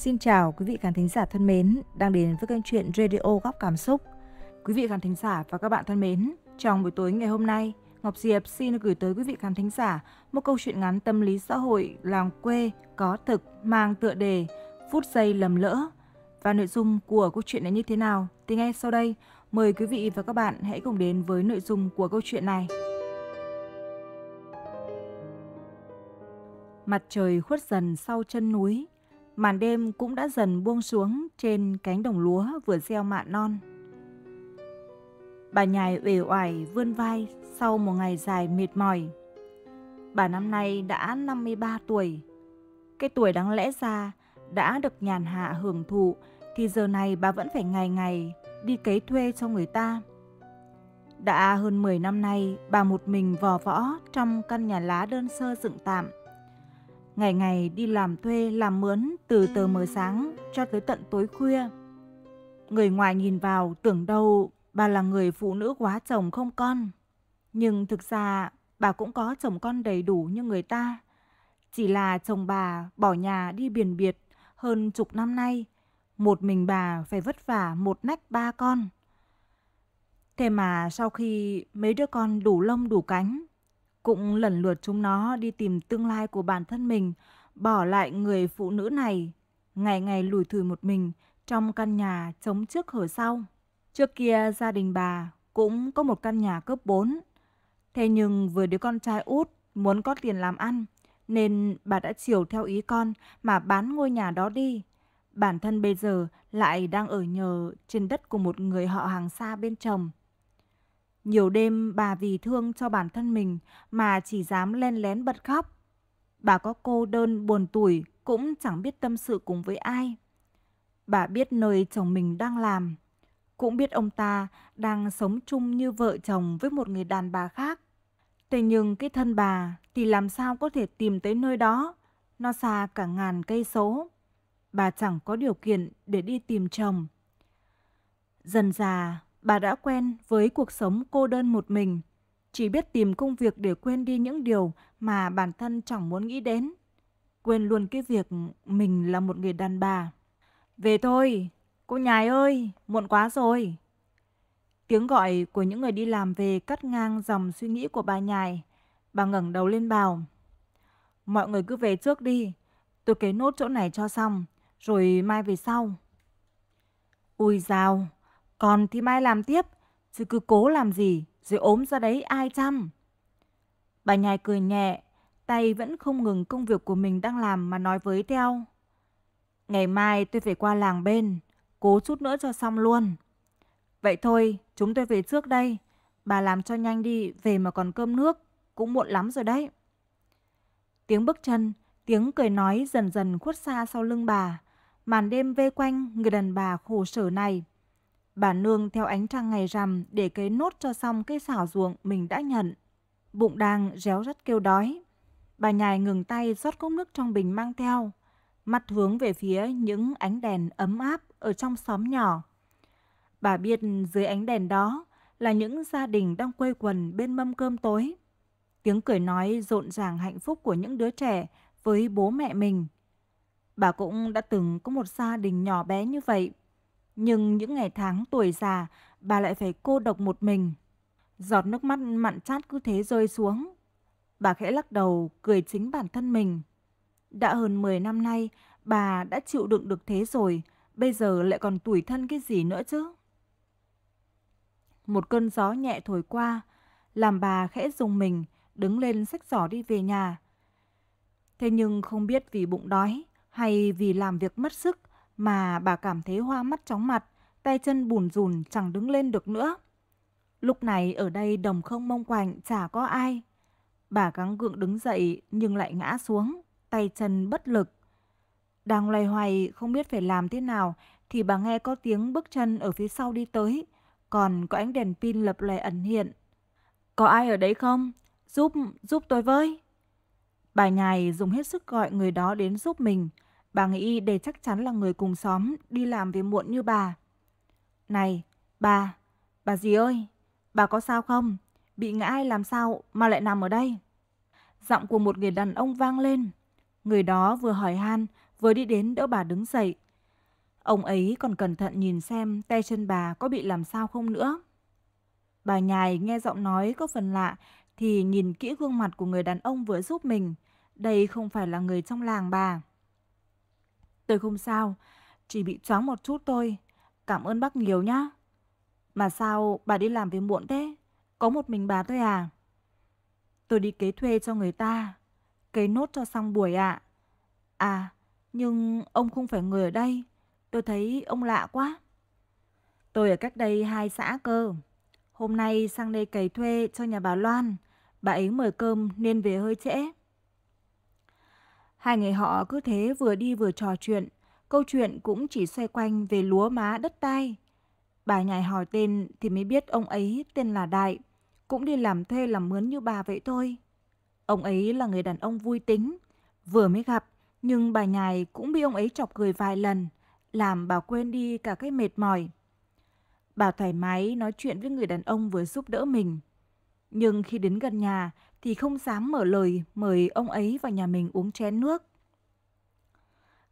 Xin chào quý vị khán thính giả thân mến, đang đến với kênh truyện Radio Góc Cảm Xúc. Quý vị khán thính giả và các bạn thân mến, trong buổi tối ngày hôm nay, Ngọc Diệp xin gửi tới quý vị khán thính giả một câu chuyện ngắn tâm lý xã hội làng quê có thực mang tựa đề Phút giây lầm lỡ. Và nội dung của câu chuyện này như thế nào thì ngay sau đây, mời quý vị và các bạn hãy cùng đến với nội dung của câu chuyện này. Mặt trời khuất dần sau chân núi, màn đêm cũng đã dần buông xuống trên cánh đồng lúa vừa gieo mạ non. Bà nhài uể oải vươn vai sau một ngày dài mệt mỏi. Bà năm nay đã 53 tuổi. Cái tuổi đáng lẽ ra đã được nhàn hạ hưởng thụ thì giờ này bà vẫn phải ngày ngày đi cấy thuê cho người ta. Đã hơn 10 năm nay, bà một mình vò võ trong căn nhà lá đơn sơ dựng tạm ngày ngày đi làm thuê làm mướn từ tờ mờ sáng cho tới tận tối khuya. Người ngoài nhìn vào tưởng đâu bà là người phụ nữ quá chồng không con. Nhưng thực ra bà cũng có chồng con đầy đủ như người ta. Chỉ là chồng bà bỏ nhà đi biển biệt hơn chục năm nay. Một mình bà phải vất vả một nách ba con. Thế mà sau khi mấy đứa con đủ lông đủ cánh cũng lần lượt chúng nó đi tìm tương lai của bản thân mình, bỏ lại người phụ nữ này, ngày ngày lủi thủi một mình trong căn nhà trống trước hở sau. Trước kia gia đình bà cũng có một căn nhà cấp 4. Thế nhưng vừa đứa con trai út muốn có tiền làm ăn, nên bà đã chiều theo ý con mà bán ngôi nhà đó đi. Bản thân bây giờ lại đang ở nhờ trên đất của một người họ hàng xa bên chồng. Nhiều đêm bà vì thương cho bản thân mình mà chỉ dám len lén bật khóc. Bà có cô đơn buồn tủi cũng chẳng biết tâm sự cùng với ai. Bà biết nơi chồng mình đang làm, cũng biết ông ta đang sống chung như vợ chồng với một người đàn bà khác. Thế nhưng cái thân bà thì làm sao có thể tìm tới nơi đó, nó xa cả ngàn cây số. Bà chẳng có điều kiện để đi tìm chồng. Dần già, Bà đã quen với cuộc sống cô đơn một mình, chỉ biết tìm công việc để quên đi những điều mà bản thân chẳng muốn nghĩ đến. Quên luôn cái việc mình là một người đàn bà. Về thôi, cô nhài ơi, muộn quá rồi. Tiếng gọi của những người đi làm về cắt ngang dòng suy nghĩ của bà nhài. Bà ngẩng đầu lên bảo. Mọi người cứ về trước đi, tôi kế nốt chỗ này cho xong, rồi mai về sau. Ui dào, còn thì mai làm tiếp, rồi cứ cố làm gì, rồi ốm ra đấy ai chăm. Bà nhài cười nhẹ, tay vẫn không ngừng công việc của mình đang làm mà nói với theo. Ngày mai tôi phải qua làng bên, cố chút nữa cho xong luôn. Vậy thôi, chúng tôi về trước đây. Bà làm cho nhanh đi, về mà còn cơm nước, cũng muộn lắm rồi đấy. Tiếng bước chân, tiếng cười nói dần dần khuất xa sau lưng bà. Màn đêm vây quanh người đàn bà khổ sở này. Bà nương theo ánh trăng ngày rằm để cấy nốt cho xong cây xảo ruộng mình đã nhận. Bụng đang réo rất kêu đói. Bà nhài ngừng tay rót cốc nước trong bình mang theo. Mặt hướng về phía những ánh đèn ấm áp ở trong xóm nhỏ. Bà biết dưới ánh đèn đó là những gia đình đang quây quần bên mâm cơm tối. Tiếng cười nói rộn ràng hạnh phúc của những đứa trẻ với bố mẹ mình. Bà cũng đã từng có một gia đình nhỏ bé như vậy. Nhưng những ngày tháng tuổi già, bà lại phải cô độc một mình. Giọt nước mắt mặn chát cứ thế rơi xuống. Bà khẽ lắc đầu, cười chính bản thân mình. Đã hơn 10 năm nay, bà đã chịu đựng được thế rồi, bây giờ lại còn tủi thân cái gì nữa chứ? Một cơn gió nhẹ thổi qua, làm bà khẽ dùng mình, đứng lên xách giỏ đi về nhà. Thế nhưng không biết vì bụng đói hay vì làm việc mất sức mà bà cảm thấy hoa mắt chóng mặt, tay chân bùn rùn chẳng đứng lên được nữa. Lúc này ở đây đồng không mông quạnh chả có ai. Bà gắng gượng đứng dậy nhưng lại ngã xuống, tay chân bất lực. Đang loay hoay không biết phải làm thế nào thì bà nghe có tiếng bước chân ở phía sau đi tới, còn có ánh đèn pin lập lòe ẩn hiện. Có ai ở đấy không? Giúp, giúp tôi với. Bà nhài dùng hết sức gọi người đó đến giúp mình. Bà nghĩ đây chắc chắn là người cùng xóm đi làm về muộn như bà. Này, bà, bà gì ơi, bà có sao không? Bị ngã ai làm sao mà lại nằm ở đây? Giọng của một người đàn ông vang lên. Người đó vừa hỏi han, vừa đi đến đỡ bà đứng dậy. Ông ấy còn cẩn thận nhìn xem tay chân bà có bị làm sao không nữa. Bà nhài nghe giọng nói có phần lạ thì nhìn kỹ gương mặt của người đàn ông vừa giúp mình. Đây không phải là người trong làng bà. Tôi không sao, chỉ bị choáng một chút thôi. Cảm ơn bác nhiều nhá. Mà sao bà đi làm về muộn thế? Có một mình bà thôi à? Tôi đi kế thuê cho người ta. Kế nốt cho xong buổi ạ. À. à, nhưng ông không phải người ở đây. Tôi thấy ông lạ quá. Tôi ở cách đây hai xã cơ. Hôm nay sang đây cày thuê cho nhà bà Loan. Bà ấy mời cơm nên về hơi trễ. Hai người họ cứ thế vừa đi vừa trò chuyện, câu chuyện cũng chỉ xoay quanh về lúa má đất tai. Bà nhài hỏi tên thì mới biết ông ấy tên là Đại, cũng đi làm thuê làm mướn như bà vậy thôi. Ông ấy là người đàn ông vui tính, vừa mới gặp nhưng bà nhài cũng bị ông ấy chọc cười vài lần, làm bà quên đi cả cái mệt mỏi. Bà thoải mái nói chuyện với người đàn ông vừa giúp đỡ mình. Nhưng khi đến gần nhà thì không dám mở lời mời ông ấy vào nhà mình uống chén nước.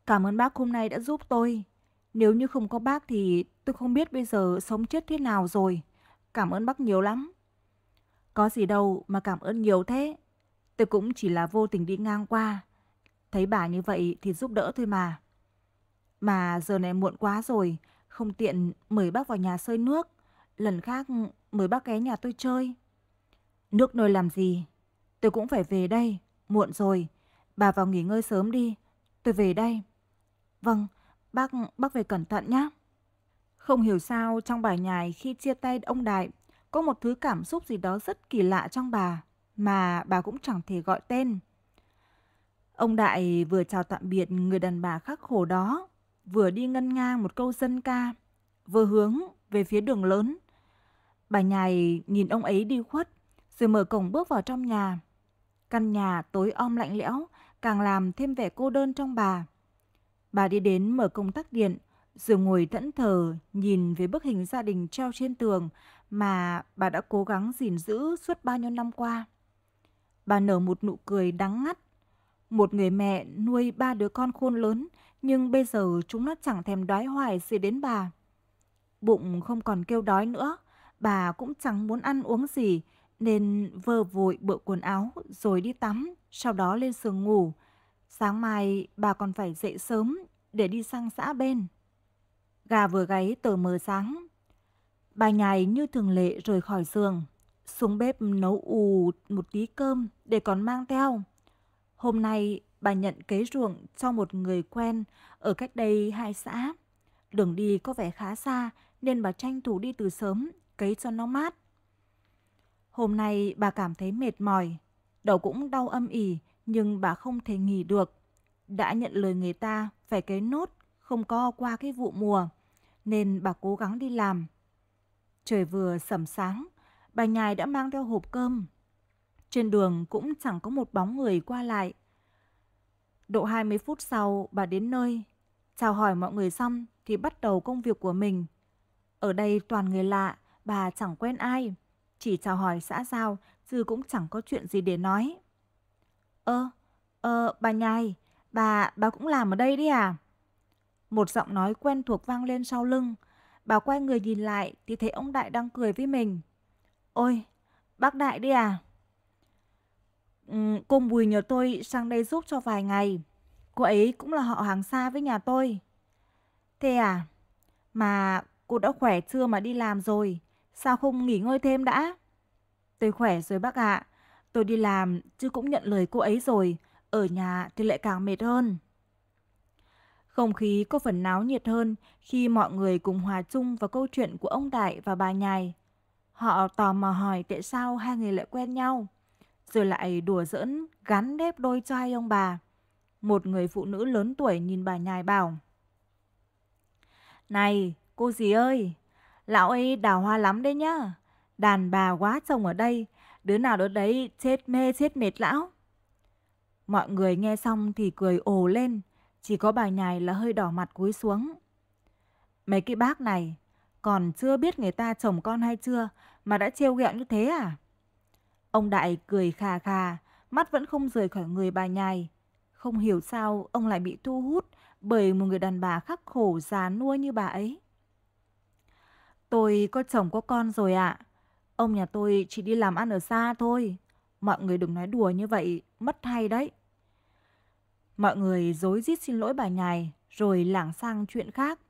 Cảm ơn bác hôm nay đã giúp tôi. Nếu như không có bác thì tôi không biết bây giờ sống chết thế nào rồi. Cảm ơn bác nhiều lắm. Có gì đâu mà cảm ơn nhiều thế. Tôi cũng chỉ là vô tình đi ngang qua. Thấy bà như vậy thì giúp đỡ thôi mà. Mà giờ này muộn quá rồi, không tiện mời bác vào nhà sơi nước. Lần khác mời bác ghé nhà tôi chơi. Nước nồi làm gì? Tôi cũng phải về đây, muộn rồi. Bà vào nghỉ ngơi sớm đi, tôi về đây. Vâng, bác bác về cẩn thận nhé. Không hiểu sao trong bài nhài khi chia tay ông Đại, có một thứ cảm xúc gì đó rất kỳ lạ trong bà mà bà cũng chẳng thể gọi tên. Ông Đại vừa chào tạm biệt người đàn bà khắc khổ đó, vừa đi ngân ngang một câu dân ca, vừa hướng về phía đường lớn. Bà nhài nhìn ông ấy đi khuất, rồi mở cổng bước vào trong nhà. Căn nhà tối om lạnh lẽo càng làm thêm vẻ cô đơn trong bà. Bà đi đến mở công tắc điện, rồi ngồi thẫn thờ nhìn về bức hình gia đình treo trên tường mà bà đã cố gắng gìn giữ suốt bao nhiêu năm qua. Bà nở một nụ cười đắng ngắt. Một người mẹ nuôi ba đứa con khôn lớn nhưng bây giờ chúng nó chẳng thèm đói hoài gì đến bà. Bụng không còn kêu đói nữa, bà cũng chẳng muốn ăn uống gì nên vơ vội bộ quần áo rồi đi tắm, sau đó lên giường ngủ. Sáng mai bà còn phải dậy sớm để đi sang xã bên. Gà vừa gáy tờ mờ sáng. Bà nhài như thường lệ rời khỏi giường, xuống bếp nấu ù một tí cơm để còn mang theo. Hôm nay bà nhận kế ruộng cho một người quen ở cách đây hai xã. Đường đi có vẻ khá xa nên bà tranh thủ đi từ sớm, cấy cho nó mát. Hôm nay bà cảm thấy mệt mỏi, đầu cũng đau âm ỉ nhưng bà không thể nghỉ được. Đã nhận lời người ta phải cái nốt, không co qua cái vụ mùa, nên bà cố gắng đi làm. Trời vừa sẩm sáng, bà nhài đã mang theo hộp cơm. Trên đường cũng chẳng có một bóng người qua lại. Độ 20 phút sau, bà đến nơi, chào hỏi mọi người xong thì bắt đầu công việc của mình. Ở đây toàn người lạ, bà chẳng quen ai. Chỉ chào hỏi xã giao, Dư cũng chẳng có chuyện gì để nói. Ơ, ờ, bà nhai, bà, bà cũng làm ở đây đấy à? Một giọng nói quen thuộc vang lên sau lưng. Bà quay người nhìn lại thì thấy ông Đại đang cười với mình. Ôi, bác Đại đi à? Ừ, cô Bùi nhờ tôi sang đây giúp cho vài ngày. Cô ấy cũng là họ hàng xa với nhà tôi. Thế à? Mà cô đã khỏe chưa mà đi làm rồi? Sao không nghỉ ngơi thêm đã? Tôi khỏe rồi bác ạ. Tôi đi làm chứ cũng nhận lời cô ấy rồi. Ở nhà thì lại càng mệt hơn. Không khí có phần náo nhiệt hơn khi mọi người cùng hòa chung vào câu chuyện của ông Đại và bà Nhài. Họ tò mò hỏi tại sao hai người lại quen nhau. Rồi lại đùa giỡn gắn đép đôi cho hai ông bà. Một người phụ nữ lớn tuổi nhìn bà Nhài bảo. Này, cô dì ơi, Lão ấy đào hoa lắm đấy nhá. Đàn bà quá chồng ở đây, đứa nào đó đấy chết mê chết mệt lão. Mọi người nghe xong thì cười ồ lên, chỉ có bà nhài là hơi đỏ mặt cúi xuống. Mấy cái bác này, còn chưa biết người ta chồng con hay chưa mà đã trêu ghẹo như thế à? Ông Đại cười khà khà, mắt vẫn không rời khỏi người bà nhài. Không hiểu sao ông lại bị thu hút bởi một người đàn bà khắc khổ già nua như bà ấy. Tôi có chồng có con rồi ạ. Ông nhà tôi chỉ đi làm ăn ở xa thôi. Mọi người đừng nói đùa như vậy, mất hay đấy. Mọi người dối rít xin lỗi bà nhài, rồi lảng sang chuyện khác.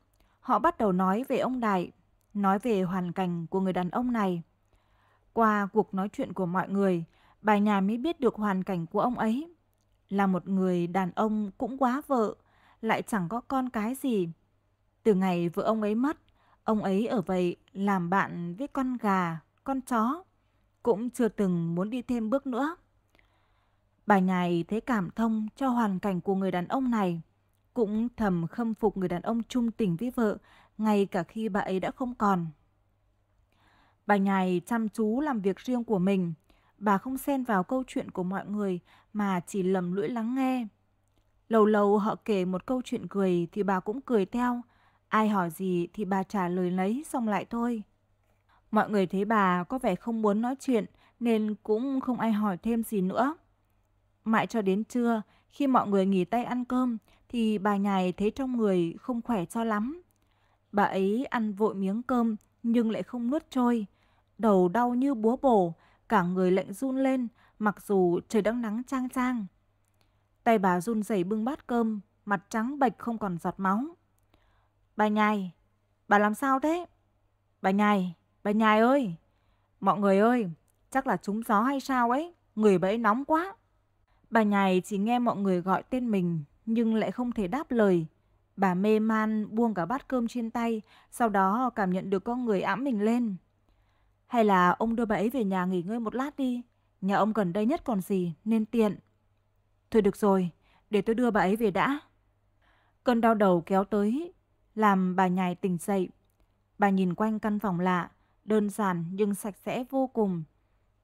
Họ bắt đầu nói về ông Đại, nói về hoàn cảnh của người đàn ông này. Qua cuộc nói chuyện của mọi người, bà nhà mới biết được hoàn cảnh của ông ấy. Là một người đàn ông cũng quá vợ, lại chẳng có con cái gì. Từ ngày vợ ông ấy mất, Ông ấy ở vậy làm bạn với con gà, con chó, cũng chưa từng muốn đi thêm bước nữa. Bà nhài thấy cảm thông cho hoàn cảnh của người đàn ông này, cũng thầm khâm phục người đàn ông trung tình với vợ ngay cả khi bà ấy đã không còn. Bà nhài chăm chú làm việc riêng của mình, bà không xen vào câu chuyện của mọi người mà chỉ lầm lưỡi lắng nghe. Lâu lâu họ kể một câu chuyện cười thì bà cũng cười theo, Ai hỏi gì thì bà trả lời lấy xong lại thôi. Mọi người thấy bà có vẻ không muốn nói chuyện nên cũng không ai hỏi thêm gì nữa. Mãi cho đến trưa, khi mọi người nghỉ tay ăn cơm thì bà nhài thấy trong người không khỏe cho lắm. Bà ấy ăn vội miếng cơm nhưng lại không nuốt trôi. Đầu đau như búa bổ, cả người lạnh run lên mặc dù trời đang nắng trang trang. Tay bà run rẩy bưng bát cơm, mặt trắng bệch không còn giọt máu. Bà nhài, bà làm sao thế? Bà nhài, bà nhài ơi! Mọi người ơi, chắc là trúng gió hay sao ấy, người bà nóng quá. Bà nhài chỉ nghe mọi người gọi tên mình nhưng lại không thể đáp lời. Bà mê man buông cả bát cơm trên tay, sau đó cảm nhận được con người ẵm mình lên. Hay là ông đưa bà ấy về nhà nghỉ ngơi một lát đi, nhà ông gần đây nhất còn gì nên tiện. Thôi được rồi, để tôi đưa bà ấy về đã. Cơn đau đầu kéo tới, làm bà nhài tỉnh dậy. Bà nhìn quanh căn phòng lạ, đơn giản nhưng sạch sẽ vô cùng.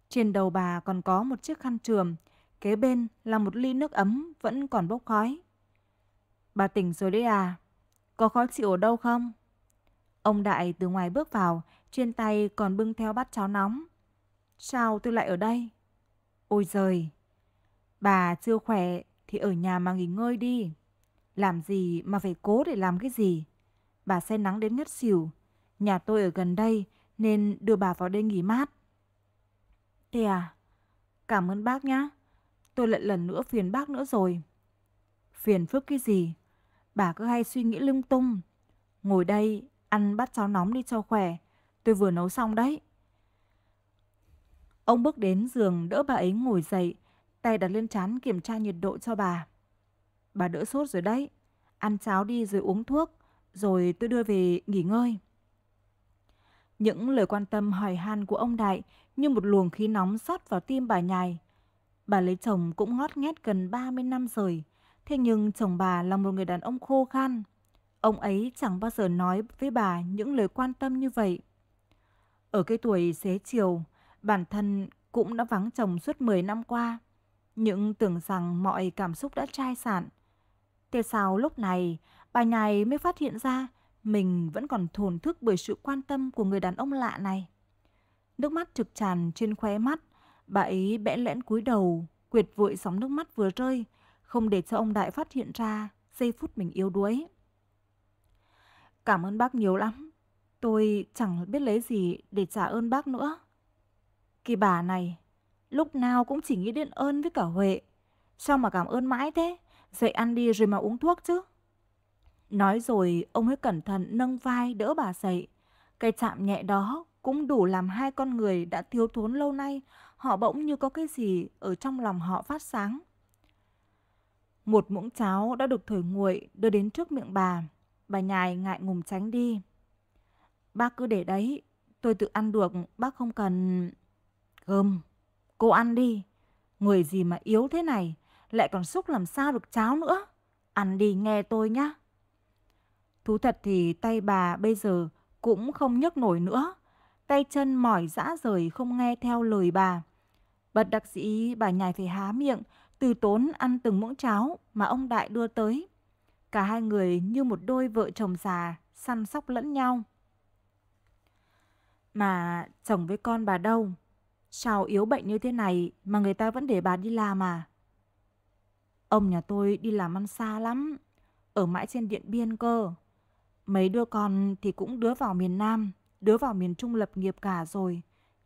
Trên đầu bà còn có một chiếc khăn trườm, kế bên là một ly nước ấm vẫn còn bốc khói. Bà tỉnh rồi đấy à, có khó chịu ở đâu không? Ông Đại từ ngoài bước vào, trên tay còn bưng theo bát cháo nóng. Sao tôi lại ở đây? Ôi giời! Bà chưa khỏe thì ở nhà mà nghỉ ngơi đi. Làm gì mà phải cố để làm cái gì? Bà say nắng đến ngất xỉu. Nhà tôi ở gần đây nên đưa bà vào đây nghỉ mát. Thế à, cảm ơn bác nhá. Tôi lại lần nữa phiền bác nữa rồi. Phiền phức cái gì? Bà cứ hay suy nghĩ lung tung. Ngồi đây, ăn bát cháo nóng đi cho khỏe. Tôi vừa nấu xong đấy. Ông bước đến giường đỡ bà ấy ngồi dậy, tay đặt lên chán kiểm tra nhiệt độ cho bà. Bà đỡ sốt rồi đấy, ăn cháo đi rồi uống thuốc rồi tôi đưa về nghỉ ngơi. Những lời quan tâm hỏi han của ông Đại như một luồng khí nóng xót vào tim bà nhài. Bà lấy chồng cũng ngót nghét gần 30 năm rồi, thế nhưng chồng bà là một người đàn ông khô khan. Ông ấy chẳng bao giờ nói với bà những lời quan tâm như vậy. Ở cái tuổi xế chiều, bản thân cũng đã vắng chồng suốt 10 năm qua, những tưởng rằng mọi cảm xúc đã chai sạn. Thế sao lúc này Bà này mới phát hiện ra mình vẫn còn thổn thức bởi sự quan tâm của người đàn ông lạ này. Nước mắt trực tràn trên khóe mắt, bà ấy bẽ lẽn cúi đầu, quyệt vội sóng nước mắt vừa rơi, không để cho ông Đại phát hiện ra giây phút mình yếu đuối. Cảm ơn bác nhiều lắm, tôi chẳng biết lấy gì để trả ơn bác nữa. Kỳ bà này, lúc nào cũng chỉ nghĩ đến ơn với cả Huệ. Sao mà cảm ơn mãi thế? Dậy ăn đi rồi mà uống thuốc chứ. Nói rồi ông ấy cẩn thận nâng vai đỡ bà dậy. Cái chạm nhẹ đó cũng đủ làm hai con người đã thiếu thốn lâu nay, họ bỗng như có cái gì ở trong lòng họ phát sáng. Một muỗng cháo đã được thổi nguội đưa đến trước miệng bà. Bà nhài ngại ngùng tránh đi. Bác cứ để đấy, tôi tự ăn được, bác không cần... Gơm, cô ăn đi. Người gì mà yếu thế này, lại còn xúc làm sao được cháo nữa. Ăn đi nghe tôi nhá. Thú thật thì tay bà bây giờ cũng không nhấc nổi nữa. Tay chân mỏi dã rời không nghe theo lời bà. Bật đặc sĩ bà nhài phải há miệng, từ tốn ăn từng muỗng cháo mà ông Đại đưa tới. Cả hai người như một đôi vợ chồng già, săn sóc lẫn nhau. Mà chồng với con bà đâu? Sao yếu bệnh như thế này mà người ta vẫn để bà đi làm à? Ông nhà tôi đi làm ăn xa lắm, ở mãi trên điện biên cơ. Mấy đứa con thì cũng đứa vào miền Nam, đứa vào miền Trung lập nghiệp cả rồi.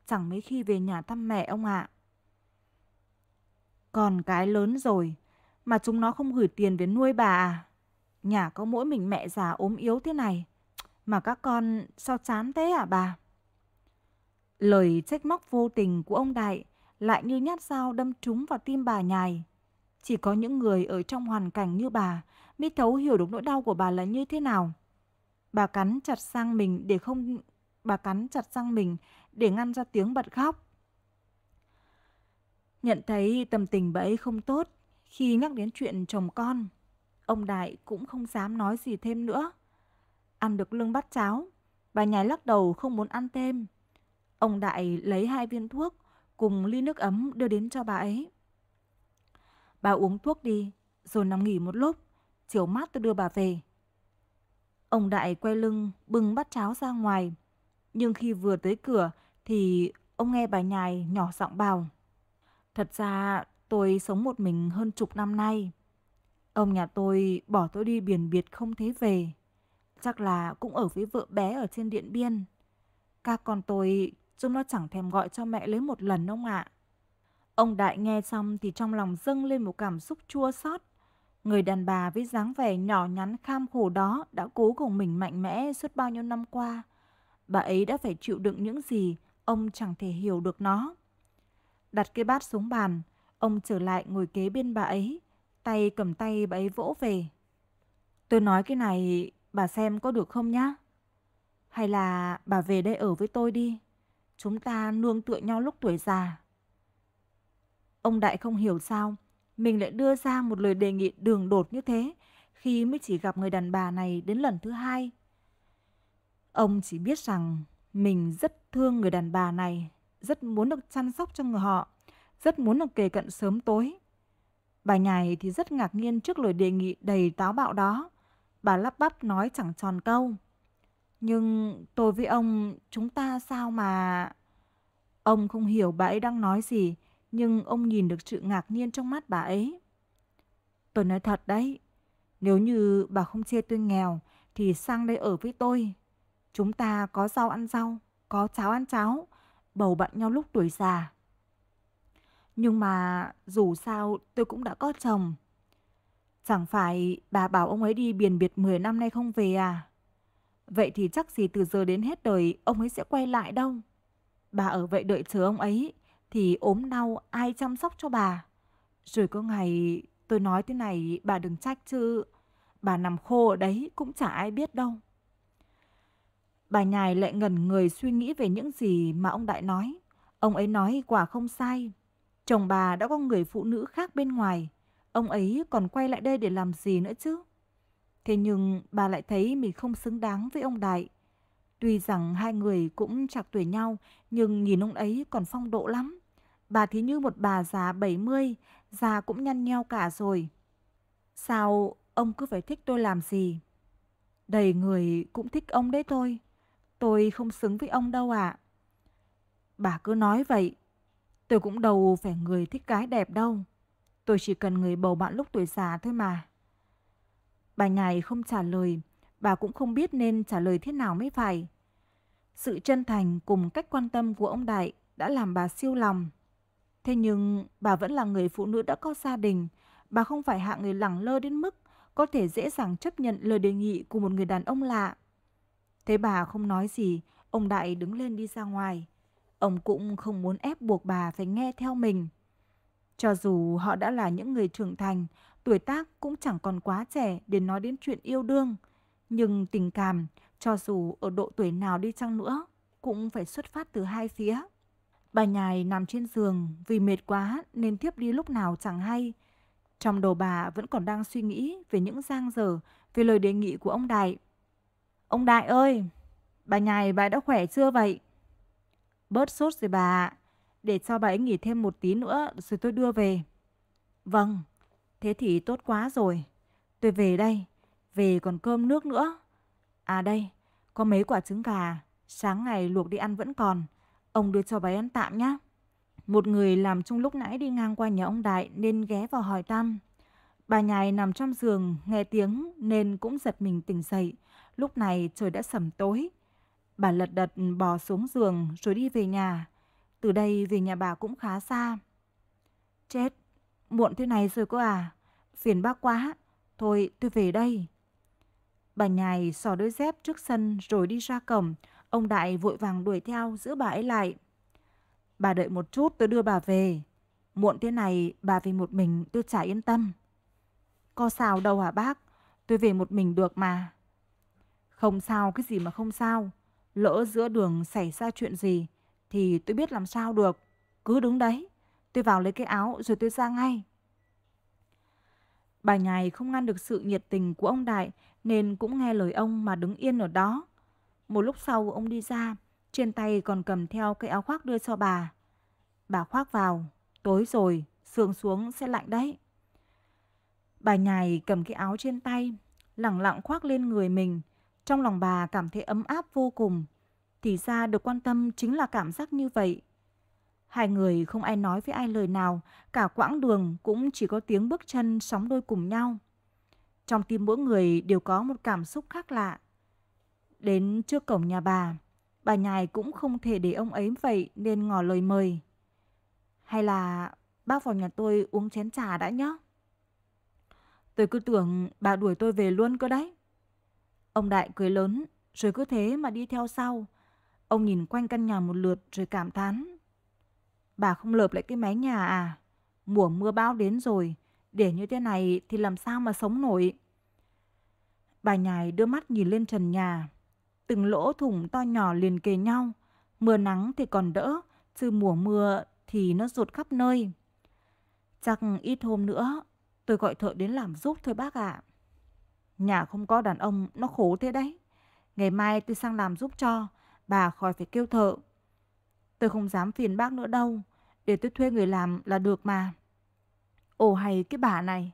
Chẳng mấy khi về nhà thăm mẹ ông ạ. À. Còn cái lớn rồi, mà chúng nó không gửi tiền về nuôi bà à? Nhà có mỗi mình mẹ già ốm yếu thế này, mà các con sao chán thế à bà? Lời trách móc vô tình của ông Đại lại như nhát dao đâm trúng vào tim bà nhài. Chỉ có những người ở trong hoàn cảnh như bà mới thấu hiểu được nỗi đau của bà là như thế nào. Bà cắn chặt sang mình để không bà cắn chặt răng mình để ngăn ra tiếng bật khóc. Nhận thấy tâm tình bà ấy không tốt khi nhắc đến chuyện chồng con, ông Đại cũng không dám nói gì thêm nữa. Ăn được lương bát cháo, bà nhái lắc đầu không muốn ăn thêm. Ông Đại lấy hai viên thuốc cùng ly nước ấm đưa đến cho bà ấy. Bà uống thuốc đi, rồi nằm nghỉ một lúc, chiều mát tôi đưa bà về. Ông Đại quay lưng bưng bát cháo ra ngoài. Nhưng khi vừa tới cửa thì ông nghe bà nhài nhỏ giọng bảo. Thật ra tôi sống một mình hơn chục năm nay. Ông nhà tôi bỏ tôi đi biển biệt không thấy về. Chắc là cũng ở với vợ bé ở trên Điện Biên. Các con tôi chúng nó chẳng thèm gọi cho mẹ lấy một lần ông ạ. Ông Đại nghe xong thì trong lòng dâng lên một cảm xúc chua xót Người đàn bà với dáng vẻ nhỏ nhắn kham khổ đó đã cố cùng mình mạnh mẽ suốt bao nhiêu năm qua. Bà ấy đã phải chịu đựng những gì ông chẳng thể hiểu được nó. Đặt cái bát xuống bàn, ông trở lại ngồi kế bên bà ấy, tay cầm tay bà ấy vỗ về. Tôi nói cái này bà xem có được không nhá? Hay là bà về đây ở với tôi đi, chúng ta nương tựa nhau lúc tuổi già. Ông Đại không hiểu sao, mình lại đưa ra một lời đề nghị đường đột như thế khi mới chỉ gặp người đàn bà này đến lần thứ hai. Ông chỉ biết rằng mình rất thương người đàn bà này, rất muốn được chăm sóc cho người họ, rất muốn được kề cận sớm tối. Bà nhài thì rất ngạc nhiên trước lời đề nghị đầy táo bạo đó. Bà lắp bắp nói chẳng tròn câu. Nhưng tôi với ông, chúng ta sao mà... Ông không hiểu bà ấy đang nói gì, nhưng ông nhìn được sự ngạc nhiên trong mắt bà ấy. Tôi nói thật đấy, nếu như bà không chê tôi nghèo thì sang đây ở với tôi. Chúng ta có rau ăn rau, có cháo ăn cháo, bầu bạn nhau lúc tuổi già. Nhưng mà dù sao tôi cũng đã có chồng. Chẳng phải bà bảo ông ấy đi biển biệt 10 năm nay không về à? Vậy thì chắc gì từ giờ đến hết đời ông ấy sẽ quay lại đâu. Bà ở vậy đợi chờ ông ấy thì ốm đau ai chăm sóc cho bà. Rồi có ngày tôi nói thế này bà đừng trách chứ, bà nằm khô ở đấy cũng chả ai biết đâu. Bà nhài lại ngẩn người suy nghĩ về những gì mà ông Đại nói. Ông ấy nói quả không sai. Chồng bà đã có người phụ nữ khác bên ngoài. Ông ấy còn quay lại đây để làm gì nữa chứ? Thế nhưng bà lại thấy mình không xứng đáng với ông Đại. Tuy rằng hai người cũng chạc tuổi nhau nhưng nhìn ông ấy còn phong độ lắm. Bà thì như một bà già 70, già cũng nhăn nheo cả rồi. Sao ông cứ phải thích tôi làm gì? Đầy người cũng thích ông đấy thôi. Tôi không xứng với ông đâu ạ. À. Bà cứ nói vậy. Tôi cũng đâu phải người thích gái đẹp đâu. Tôi chỉ cần người bầu bạn lúc tuổi già thôi mà. Bà nhài không trả lời, bà cũng không biết nên trả lời thế nào mới phải. Sự chân thành cùng cách quan tâm của ông Đại đã làm bà siêu lòng. Thế nhưng bà vẫn là người phụ nữ đã có gia đình, bà không phải hạ người lẳng lơ đến mức có thể dễ dàng chấp nhận lời đề nghị của một người đàn ông lạ. Thế bà không nói gì, ông Đại đứng lên đi ra ngoài. Ông cũng không muốn ép buộc bà phải nghe theo mình. Cho dù họ đã là những người trưởng thành, tuổi tác cũng chẳng còn quá trẻ để nói đến chuyện yêu đương. Nhưng tình cảm, cho dù ở độ tuổi nào đi chăng nữa, cũng phải xuất phát từ hai phía. Bà nhài nằm trên giường vì mệt quá nên thiếp đi lúc nào chẳng hay. Trong đầu bà vẫn còn đang suy nghĩ về những giang dở, về lời đề nghị của ông Đại. Ông Đại ơi, bà nhài bà đã khỏe chưa vậy? Bớt sốt rồi bà ạ, để cho bà ấy nghỉ thêm một tí nữa rồi tôi đưa về. Vâng, thế thì tốt quá rồi. Tôi về đây, về còn cơm nước nữa. À đây, có mấy quả trứng gà, sáng ngày luộc đi ăn vẫn còn. Ông đưa cho bà ăn tạm nhé. Một người làm chung lúc nãy đi ngang qua nhà ông Đại nên ghé vào hỏi thăm. Bà nhài nằm trong giường, nghe tiếng nên cũng giật mình tỉnh dậy. Lúc này trời đã sầm tối. Bà lật đật bò xuống giường rồi đi về nhà. Từ đây về nhà bà cũng khá xa. Chết, muộn thế này rồi cô à. Phiền bác quá. Thôi tôi về đây. Bà nhài xò đôi dép trước sân rồi đi ra cổng. Ông Đại vội vàng đuổi theo giữ bà ấy lại. Bà đợi một chút tôi đưa bà về. Muộn thế này bà về một mình tôi chả yên tâm. Có sao đâu hả bác? Tôi về một mình được mà. Không sao cái gì mà không sao. Lỡ giữa đường xảy ra chuyện gì thì tôi biết làm sao được. Cứ đứng đấy. Tôi vào lấy cái áo rồi tôi ra ngay. Bà nhài không ngăn được sự nhiệt tình của ông Đại nên cũng nghe lời ông mà đứng yên ở đó. Một lúc sau ông đi ra, trên tay còn cầm theo cái áo khoác đưa cho bà. Bà khoác vào, tối rồi, sương xuống sẽ lạnh đấy. Bà nhài cầm cái áo trên tay, lẳng lặng khoác lên người mình. Trong lòng bà cảm thấy ấm áp vô cùng. Thì ra được quan tâm chính là cảm giác như vậy. Hai người không ai nói với ai lời nào, cả quãng đường cũng chỉ có tiếng bước chân sóng đôi cùng nhau. Trong tim mỗi người đều có một cảm xúc khác lạ. Đến trước cổng nhà bà, bà nhài cũng không thể để ông ấy vậy nên ngỏ lời mời. Hay là bác vào nhà tôi uống chén trà đã nhé. Tôi cứ tưởng bà đuổi tôi về luôn cơ đấy. Ông Đại cười lớn rồi cứ thế mà đi theo sau. Ông nhìn quanh căn nhà một lượt rồi cảm thán. Bà không lợp lại cái mái nhà à? Mùa mưa bão đến rồi, để như thế này thì làm sao mà sống nổi? Bà nhài đưa mắt nhìn lên trần nhà từng lỗ thủng to nhỏ liền kề nhau. Mưa nắng thì còn đỡ, chứ mùa mưa thì nó rụt khắp nơi. Chắc ít hôm nữa, tôi gọi thợ đến làm giúp thôi bác ạ. À. Nhà không có đàn ông, nó khổ thế đấy. Ngày mai tôi sang làm giúp cho, bà khỏi phải kêu thợ. Tôi không dám phiền bác nữa đâu, để tôi thuê người làm là được mà. Ồ hay cái bà này.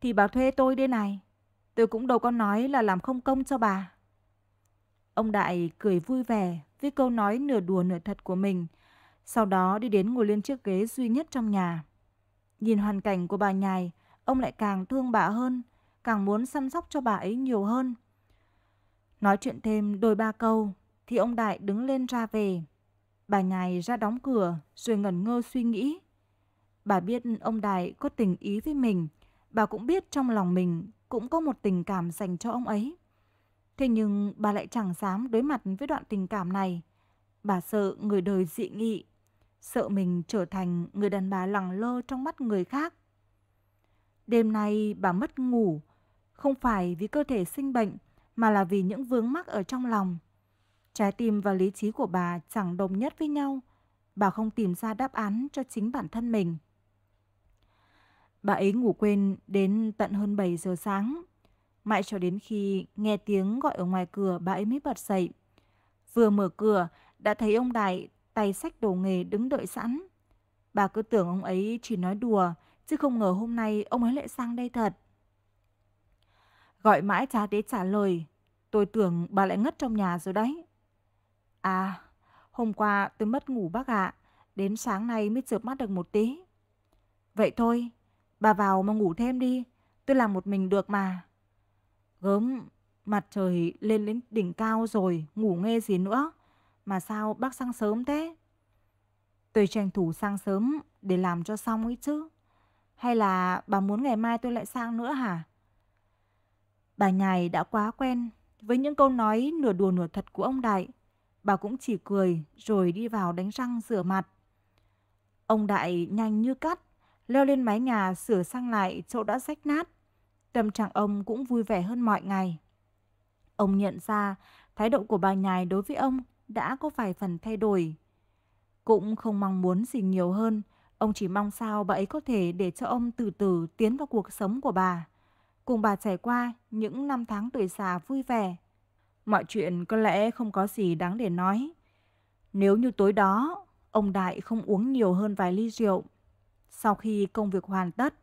Thì bà thuê tôi đây này, tôi cũng đâu có nói là làm không công cho bà. Ông Đại cười vui vẻ với câu nói nửa đùa nửa thật của mình, sau đó đi đến ngồi lên chiếc ghế duy nhất trong nhà. Nhìn hoàn cảnh của bà nhài, ông lại càng thương bà hơn, càng muốn săn sóc cho bà ấy nhiều hơn. Nói chuyện thêm đôi ba câu thì ông Đại đứng lên ra về. Bà nhài ra đóng cửa rồi ngẩn ngơ suy nghĩ. Bà biết ông Đại có tình ý với mình, bà cũng biết trong lòng mình cũng có một tình cảm dành cho ông ấy. Thế nhưng bà lại chẳng dám đối mặt với đoạn tình cảm này. Bà sợ người đời dị nghị, sợ mình trở thành người đàn bà lẳng lơ trong mắt người khác. Đêm nay bà mất ngủ, không phải vì cơ thể sinh bệnh mà là vì những vướng mắc ở trong lòng. Trái tim và lý trí của bà chẳng đồng nhất với nhau, bà không tìm ra đáp án cho chính bản thân mình. Bà ấy ngủ quên đến tận hơn 7 giờ sáng Mãi cho đến khi nghe tiếng gọi ở ngoài cửa bà ấy mới bật dậy. Vừa mở cửa, đã thấy ông Đại tay sách đồ nghề đứng đợi sẵn. Bà cứ tưởng ông ấy chỉ nói đùa, chứ không ngờ hôm nay ông ấy lại sang đây thật. Gọi mãi chả đế trả lời, tôi tưởng bà lại ngất trong nhà rồi đấy. À, hôm qua tôi mất ngủ bác ạ, đến sáng nay mới chợp mắt được một tí. Vậy thôi, bà vào mà ngủ thêm đi, tôi làm một mình được mà. Gớm, mặt trời lên đến đỉnh cao rồi, ngủ nghe gì nữa. Mà sao bác sang sớm thế? Tôi tranh thủ sang sớm để làm cho xong ấy chứ. Hay là bà muốn ngày mai tôi lại sang nữa hả? Bà nhài đã quá quen với những câu nói nửa đùa nửa thật của ông Đại. Bà cũng chỉ cười rồi đi vào đánh răng rửa mặt. Ông Đại nhanh như cắt, leo lên mái nhà sửa sang lại chỗ đã rách nát tâm trạng ông cũng vui vẻ hơn mọi ngày. Ông nhận ra thái độ của bà nhài đối với ông đã có vài phần thay đổi. Cũng không mong muốn gì nhiều hơn, ông chỉ mong sao bà ấy có thể để cho ông từ từ tiến vào cuộc sống của bà. Cùng bà trải qua những năm tháng tuổi già vui vẻ. Mọi chuyện có lẽ không có gì đáng để nói. Nếu như tối đó, ông Đại không uống nhiều hơn vài ly rượu. Sau khi công việc hoàn tất,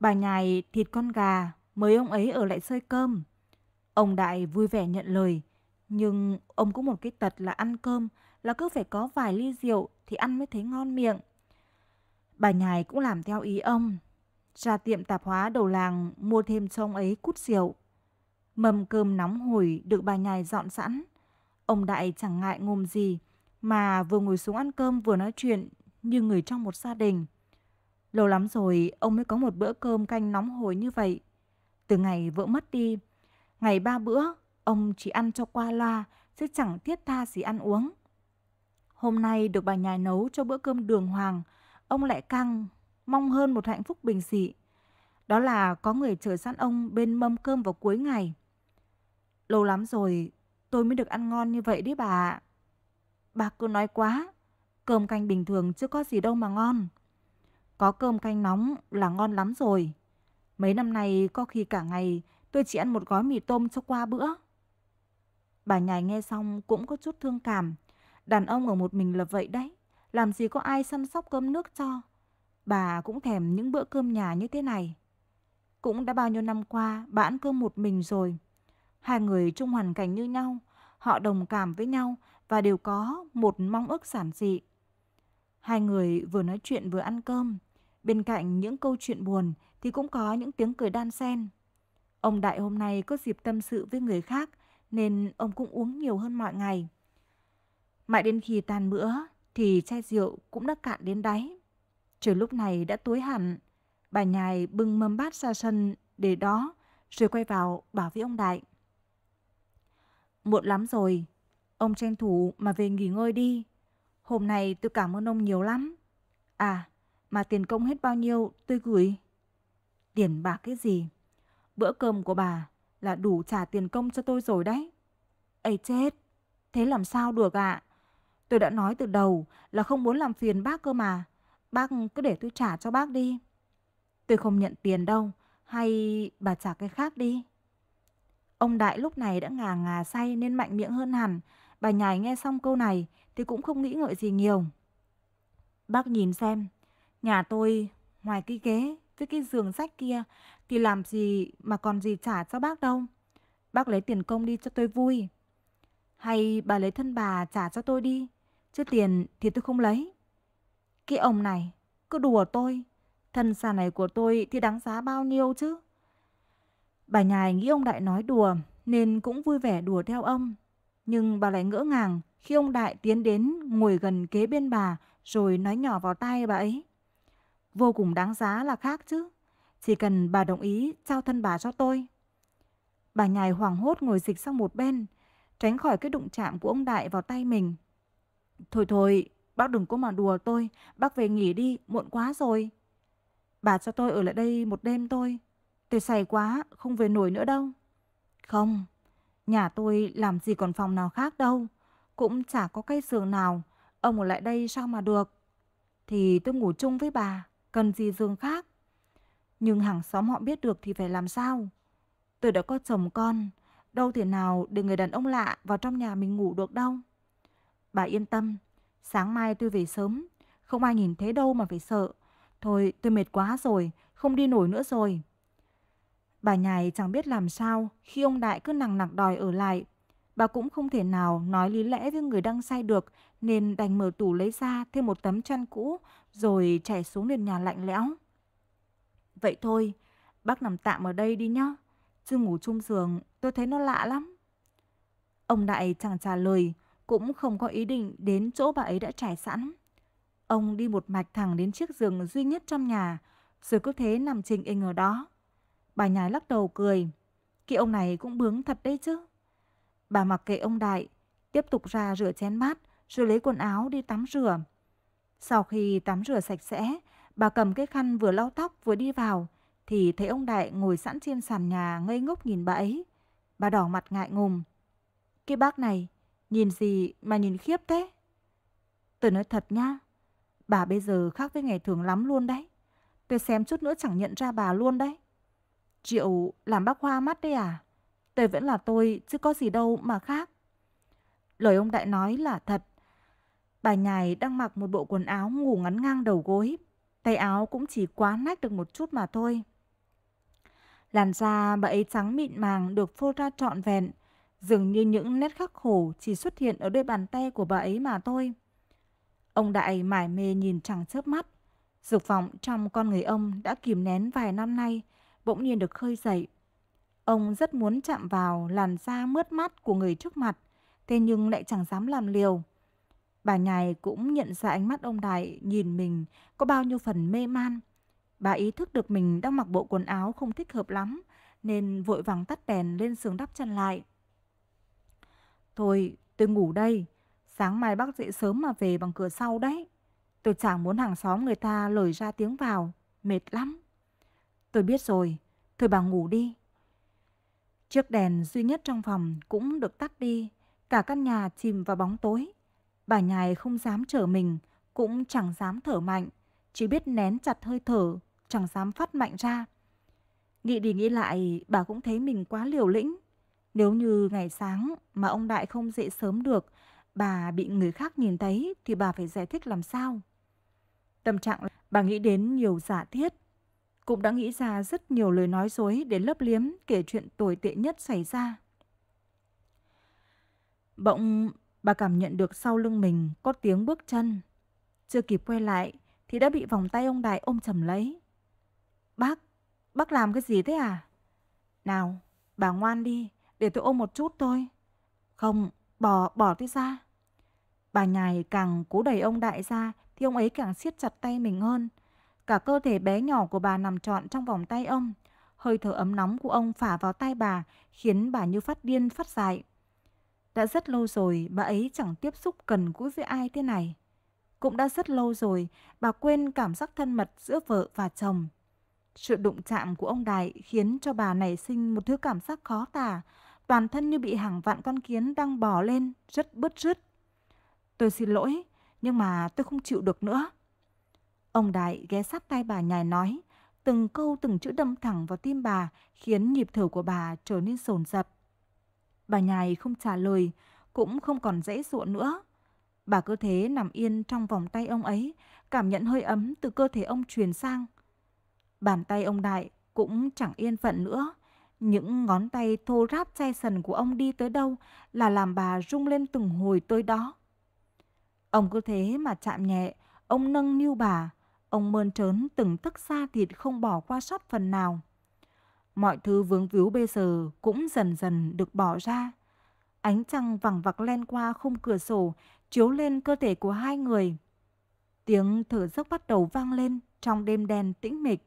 bà nhài thịt con gà mời ông ấy ở lại xơi cơm. Ông Đại vui vẻ nhận lời, nhưng ông cũng một cái tật là ăn cơm là cứ phải có vài ly rượu thì ăn mới thấy ngon miệng. Bà nhài cũng làm theo ý ông, ra tiệm tạp hóa đầu làng mua thêm cho ông ấy cút rượu. Mâm cơm nóng hổi được bà nhài dọn sẵn. Ông Đại chẳng ngại ngồm gì mà vừa ngồi xuống ăn cơm vừa nói chuyện như người trong một gia đình. Lâu lắm rồi ông mới có một bữa cơm canh nóng hổi như vậy. Từ ngày vợ mất đi, ngày ba bữa, ông chỉ ăn cho qua loa, chứ chẳng thiết tha gì ăn uống. Hôm nay được bà nhà nấu cho bữa cơm đường hoàng, ông lại căng, mong hơn một hạnh phúc bình dị. Đó là có người chờ sẵn ông bên mâm cơm vào cuối ngày. Lâu lắm rồi, tôi mới được ăn ngon như vậy đấy bà Bà cứ nói quá, cơm canh bình thường chứ có gì đâu mà ngon. Có cơm canh nóng là ngon lắm rồi. Mấy năm nay có khi cả ngày tôi chỉ ăn một gói mì tôm cho qua bữa. Bà nhài nghe xong cũng có chút thương cảm. Đàn ông ở một mình là vậy đấy. Làm gì có ai săn sóc cơm nước cho. Bà cũng thèm những bữa cơm nhà như thế này. Cũng đã bao nhiêu năm qua bà ăn cơm một mình rồi. Hai người chung hoàn cảnh như nhau. Họ đồng cảm với nhau và đều có một mong ước giản dị. Hai người vừa nói chuyện vừa ăn cơm. Bên cạnh những câu chuyện buồn thì cũng có những tiếng cười đan xen. Ông Đại hôm nay có dịp tâm sự với người khác nên ông cũng uống nhiều hơn mọi ngày. Mãi đến khi tan bữa thì chai rượu cũng đã cạn đến đáy. Trời lúc này đã tối hẳn, bà nhài bưng mâm bát ra sân để đó rồi quay vào bảo với ông Đại. Muộn lắm rồi, ông tranh thủ mà về nghỉ ngơi đi. Hôm nay tôi cảm ơn ông nhiều lắm. À, mà tiền công hết bao nhiêu tôi gửi. Tiền bạc cái gì? Bữa cơm của bà là đủ trả tiền công cho tôi rồi đấy. ấy chết, thế làm sao được ạ? Tôi đã nói từ đầu là không muốn làm phiền bác cơ mà. Bác cứ để tôi trả cho bác đi. Tôi không nhận tiền đâu, hay bà trả cái khác đi. Ông Đại lúc này đã ngà ngà say nên mạnh miệng hơn hẳn. Bà nhài nghe xong câu này thì cũng không nghĩ ngợi gì nhiều. Bác nhìn xem, nhà tôi ngoài cái ghế với cái giường rách kia thì làm gì mà còn gì trả cho bác đâu. Bác lấy tiền công đi cho tôi vui. Hay bà lấy thân bà trả cho tôi đi, chứ tiền thì tôi không lấy. Cái ông này cứ đùa tôi, thân già này của tôi thì đáng giá bao nhiêu chứ. Bà nhài nghĩ ông Đại nói đùa nên cũng vui vẻ đùa theo ông. Nhưng bà lại ngỡ ngàng khi ông Đại tiến đến ngồi gần kế bên bà rồi nói nhỏ vào tai bà ấy vô cùng đáng giá là khác chứ. Chỉ cần bà đồng ý trao thân bà cho tôi. Bà nhài hoảng hốt ngồi dịch sang một bên, tránh khỏi cái đụng chạm của ông Đại vào tay mình. Thôi thôi, bác đừng có mà đùa tôi, bác về nghỉ đi, muộn quá rồi. Bà cho tôi ở lại đây một đêm tôi. Tôi say quá, không về nổi nữa đâu. Không, nhà tôi làm gì còn phòng nào khác đâu. Cũng chả có cái giường nào, ông ở lại đây sao mà được. Thì tôi ngủ chung với bà. Cần gì giường khác Nhưng hàng xóm họ biết được thì phải làm sao Tôi đã có chồng con Đâu thể nào để người đàn ông lạ Vào trong nhà mình ngủ được đâu Bà yên tâm Sáng mai tôi về sớm Không ai nhìn thấy đâu mà phải sợ Thôi tôi mệt quá rồi Không đi nổi nữa rồi Bà nhài chẳng biết làm sao Khi ông Đại cứ nặng nặc đòi ở lại Bà cũng không thể nào nói lý lẽ với người đang say được nên đành mở tủ lấy ra thêm một tấm chăn cũ rồi chạy xuống nền nhà lạnh lẽo. Vậy thôi, bác nằm tạm ở đây đi nhá. Chứ ngủ chung giường tôi thấy nó lạ lắm. Ông Đại chẳng trả lời, cũng không có ý định đến chỗ bà ấy đã trải sẵn. Ông đi một mạch thẳng đến chiếc giường duy nhất trong nhà, rồi cứ thế nằm trình inh ở đó. Bà nhái lắc đầu cười, kia ông này cũng bướng thật đấy chứ. Bà mặc kệ ông Đại, tiếp tục ra rửa chén bát, rồi lấy quần áo đi tắm rửa. Sau khi tắm rửa sạch sẽ, bà cầm cái khăn vừa lau tóc vừa đi vào, thì thấy ông Đại ngồi sẵn trên sàn nhà ngây ngốc nhìn bà ấy. Bà đỏ mặt ngại ngùng. Cái bác này, nhìn gì mà nhìn khiếp thế? Tôi nói thật nha, bà bây giờ khác với ngày thường lắm luôn đấy. Tôi xem chút nữa chẳng nhận ra bà luôn đấy. Triệu làm bác hoa mắt đấy à? Tôi vẫn là tôi chứ có gì đâu mà khác. Lời ông Đại nói là thật, Bà nhài đang mặc một bộ quần áo ngủ ngắn ngang đầu gối, tay áo cũng chỉ quá nách được một chút mà thôi. Làn da bà ấy trắng mịn màng được phô ra trọn vẹn, dường như những nét khắc khổ chỉ xuất hiện ở đôi bàn tay của bà ấy mà thôi. Ông Đại mải mê nhìn chẳng chớp mắt, dục vọng trong con người ông đã kìm nén vài năm nay, bỗng nhiên được khơi dậy. Ông rất muốn chạm vào làn da mướt mắt của người trước mặt, thế nhưng lại chẳng dám làm liều. Bà nhài cũng nhận ra ánh mắt ông Đại nhìn mình có bao nhiêu phần mê man. Bà ý thức được mình đang mặc bộ quần áo không thích hợp lắm, nên vội vàng tắt đèn lên giường đắp chân lại. Thôi, tôi ngủ đây. Sáng mai bác dậy sớm mà về bằng cửa sau đấy. Tôi chẳng muốn hàng xóm người ta lời ra tiếng vào. Mệt lắm. Tôi biết rồi. Thôi bà ngủ đi. Chiếc đèn duy nhất trong phòng cũng được tắt đi. Cả căn nhà chìm vào bóng tối. Bà nhài không dám trở mình, cũng chẳng dám thở mạnh, chỉ biết nén chặt hơi thở, chẳng dám phát mạnh ra. Nghĩ đi nghĩ lại, bà cũng thấy mình quá liều lĩnh. Nếu như ngày sáng mà ông Đại không dậy sớm được, bà bị người khác nhìn thấy thì bà phải giải thích làm sao? Tâm trạng bà nghĩ đến nhiều giả thiết. Cũng đã nghĩ ra rất nhiều lời nói dối để lấp liếm kể chuyện tồi tệ nhất xảy ra. Bỗng Bà cảm nhận được sau lưng mình có tiếng bước chân. Chưa kịp quay lại thì đã bị vòng tay ông Đại ôm chầm lấy. Bác, bác làm cái gì thế à? Nào, bà ngoan đi, để tôi ôm một chút thôi. Không, bỏ, bỏ tôi ra. Bà nhài càng cố đẩy ông Đại ra thì ông ấy càng siết chặt tay mình hơn. Cả cơ thể bé nhỏ của bà nằm trọn trong vòng tay ông. Hơi thở ấm nóng của ông phả vào tay bà khiến bà như phát điên phát dại. Đã rất lâu rồi bà ấy chẳng tiếp xúc gần cũ với ai thế này. Cũng đã rất lâu rồi bà quên cảm giác thân mật giữa vợ và chồng. Sự đụng chạm của ông Đại khiến cho bà nảy sinh một thứ cảm giác khó tả, toàn thân như bị hàng vạn con kiến đang bò lên, rất bứt rứt. Tôi xin lỗi, nhưng mà tôi không chịu được nữa. Ông Đại ghé sát tay bà nhài nói, từng câu từng chữ đâm thẳng vào tim bà khiến nhịp thở của bà trở nên sồn sập. Bà nhài không trả lời, cũng không còn dễ dụa nữa. Bà cơ thế nằm yên trong vòng tay ông ấy, cảm nhận hơi ấm từ cơ thể ông truyền sang. Bàn tay ông Đại cũng chẳng yên phận nữa. Những ngón tay thô ráp chai sần của ông đi tới đâu là làm bà rung lên từng hồi tới đó. Ông cứ thế mà chạm nhẹ, ông nâng niu bà, ông mơn trớn từng thức xa thịt không bỏ qua sót phần nào. Mọi thứ vướng víu bây giờ cũng dần dần được bỏ ra. Ánh trăng vẳng vặc len qua khung cửa sổ, chiếu lên cơ thể của hai người. Tiếng thở dốc bắt đầu vang lên trong đêm đen tĩnh mịch.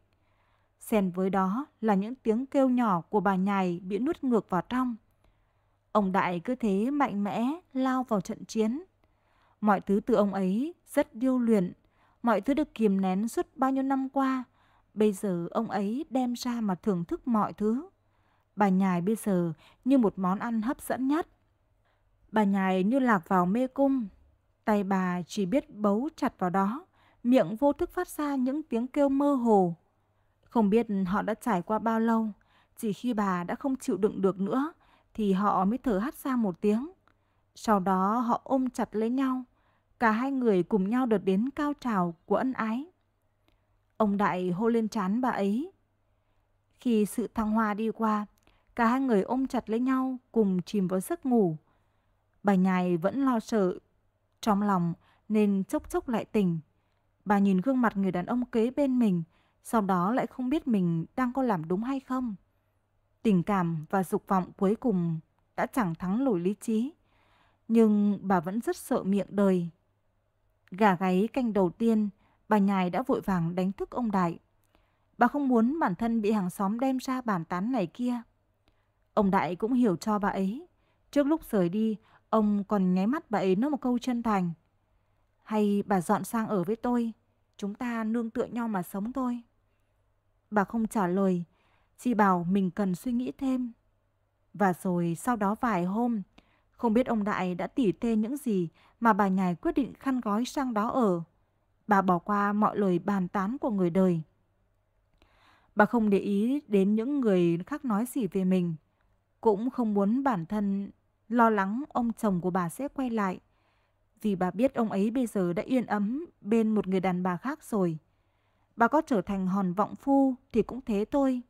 Xen với đó là những tiếng kêu nhỏ của bà nhài bị nuốt ngược vào trong. Ông Đại cứ thế mạnh mẽ lao vào trận chiến. Mọi thứ từ ông ấy rất điêu luyện, mọi thứ được kiềm nén suốt bao nhiêu năm qua Bây giờ ông ấy đem ra mà thưởng thức mọi thứ. Bà nhài bây giờ như một món ăn hấp dẫn nhất. Bà nhài như lạc vào mê cung. Tay bà chỉ biết bấu chặt vào đó. Miệng vô thức phát ra những tiếng kêu mơ hồ. Không biết họ đã trải qua bao lâu. Chỉ khi bà đã không chịu đựng được nữa thì họ mới thở hắt ra một tiếng. Sau đó họ ôm chặt lấy nhau. Cả hai người cùng nhau đợt đến cao trào của ân ái. Ông Đại hô lên chán bà ấy. Khi sự thăng hoa đi qua, cả hai người ôm chặt lấy nhau cùng chìm vào giấc ngủ. Bà nhài vẫn lo sợ trong lòng nên chốc chốc lại tỉnh. Bà nhìn gương mặt người đàn ông kế bên mình, sau đó lại không biết mình đang có làm đúng hay không. Tình cảm và dục vọng cuối cùng đã chẳng thắng nổi lý trí, nhưng bà vẫn rất sợ miệng đời. Gà gáy canh đầu tiên bà nhài đã vội vàng đánh thức ông Đại. Bà không muốn bản thân bị hàng xóm đem ra bàn tán này kia. Ông Đại cũng hiểu cho bà ấy. Trước lúc rời đi, ông còn nháy mắt bà ấy nói một câu chân thành. Hay bà dọn sang ở với tôi, chúng ta nương tựa nhau mà sống thôi. Bà không trả lời, chỉ bảo mình cần suy nghĩ thêm. Và rồi sau đó vài hôm, không biết ông Đại đã tỉ tê những gì mà bà nhài quyết định khăn gói sang đó ở. Bà bỏ qua mọi lời bàn tán của người đời. Bà không để ý đến những người khác nói gì về mình. Cũng không muốn bản thân lo lắng ông chồng của bà sẽ quay lại. Vì bà biết ông ấy bây giờ đã yên ấm bên một người đàn bà khác rồi. Bà có trở thành hòn vọng phu thì cũng thế thôi.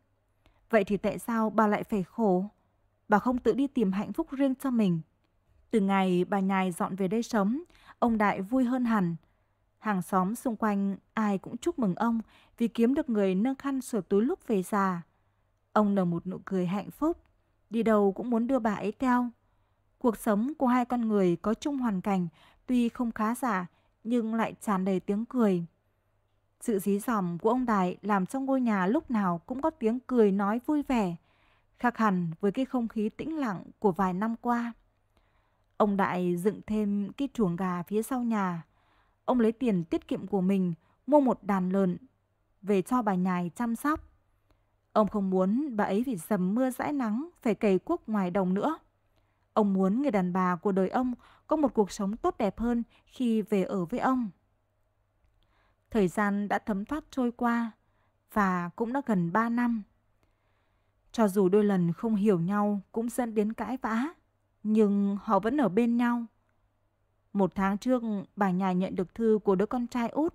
Vậy thì tại sao bà lại phải khổ? Bà không tự đi tìm hạnh phúc riêng cho mình. Từ ngày bà nhài dọn về đây sống, ông Đại vui hơn hẳn. Hàng xóm xung quanh ai cũng chúc mừng ông vì kiếm được người nâng khăn sửa túi lúc về già. Ông nở một nụ cười hạnh phúc, đi đâu cũng muốn đưa bà ấy theo. Cuộc sống của hai con người có chung hoàn cảnh tuy không khá giả nhưng lại tràn đầy tiếng cười. Sự dí dỏm của ông Đại làm trong ngôi nhà lúc nào cũng có tiếng cười nói vui vẻ, khác hẳn với cái không khí tĩnh lặng của vài năm qua. Ông Đại dựng thêm cái chuồng gà phía sau nhà, Ông lấy tiền tiết kiệm của mình mua một đàn lợn về cho bà nhài chăm sóc. Ông không muốn bà ấy vì dầm mưa dãi nắng phải cày cuốc ngoài đồng nữa. Ông muốn người đàn bà của đời ông có một cuộc sống tốt đẹp hơn khi về ở với ông. Thời gian đã thấm thoát trôi qua và cũng đã gần 3 năm. Cho dù đôi lần không hiểu nhau cũng dẫn đến cãi vã, nhưng họ vẫn ở bên nhau. Một tháng trước, bà nhà nhận được thư của đứa con trai út.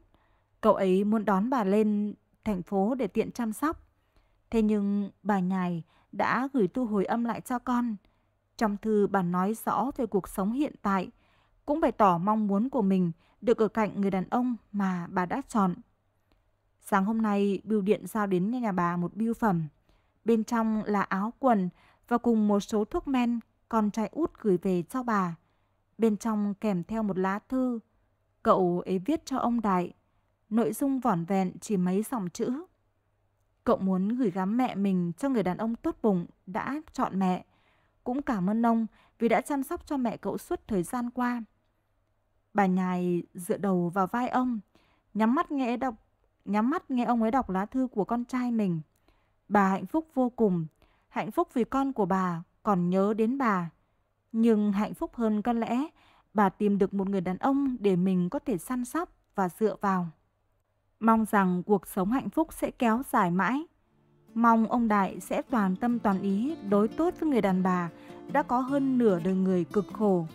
Cậu ấy muốn đón bà lên thành phố để tiện chăm sóc. Thế nhưng bà nhài đã gửi thư hồi âm lại cho con. Trong thư bà nói rõ về cuộc sống hiện tại, cũng bày tỏ mong muốn của mình được ở cạnh người đàn ông mà bà đã chọn. Sáng hôm nay, Bưu Điện giao đến nhà bà một bưu phẩm. Bên trong là áo quần và cùng một số thuốc men con trai út gửi về cho bà. Bên trong kèm theo một lá thư, cậu ấy viết cho ông Đại. Nội dung vỏn vẹn chỉ mấy dòng chữ. Cậu muốn gửi gắm mẹ mình cho người đàn ông tốt bụng đã chọn mẹ. Cũng cảm ơn ông vì đã chăm sóc cho mẹ cậu suốt thời gian qua. Bà nhài dựa đầu vào vai ông, nhắm mắt nghe đọc nhắm mắt nghe ông ấy đọc lá thư của con trai mình. Bà hạnh phúc vô cùng, hạnh phúc vì con của bà còn nhớ đến bà. Nhưng hạnh phúc hơn có lẽ bà tìm được một người đàn ông để mình có thể săn sóc và dựa vào. Mong rằng cuộc sống hạnh phúc sẽ kéo dài mãi. Mong ông Đại sẽ toàn tâm toàn ý đối tốt với người đàn bà đã có hơn nửa đời người cực khổ.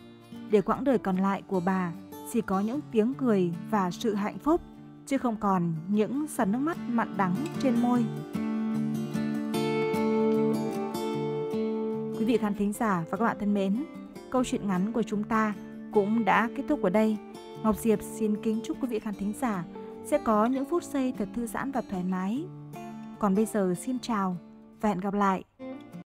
Để quãng đời còn lại của bà chỉ có những tiếng cười và sự hạnh phúc, chứ không còn những sần nước mắt mặn đắng trên môi. Quý vị khán thính giả và các bạn thân mến, câu chuyện ngắn của chúng ta cũng đã kết thúc ở đây. Ngọc Diệp xin kính chúc quý vị khán thính giả sẽ có những phút giây thật thư giãn và thoải mái. Còn bây giờ xin chào và hẹn gặp lại.